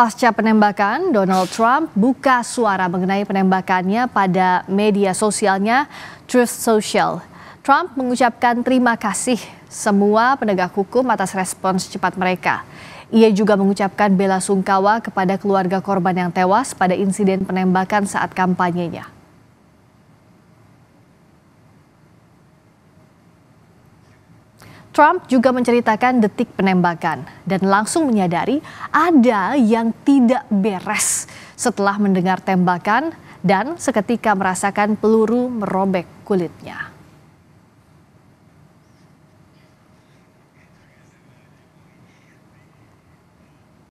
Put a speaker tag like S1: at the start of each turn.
S1: Pasca penembakan, Donald Trump buka suara mengenai penembakannya pada media sosialnya Truth Social. Trump mengucapkan terima kasih semua penegak hukum atas respons cepat mereka. Ia juga mengucapkan bela sungkawa kepada keluarga korban yang tewas pada insiden penembakan saat kampanyenya. Trump juga menceritakan detik penembakan dan langsung menyadari ada yang tidak beres setelah mendengar tembakan dan seketika merasakan peluru merobek kulitnya.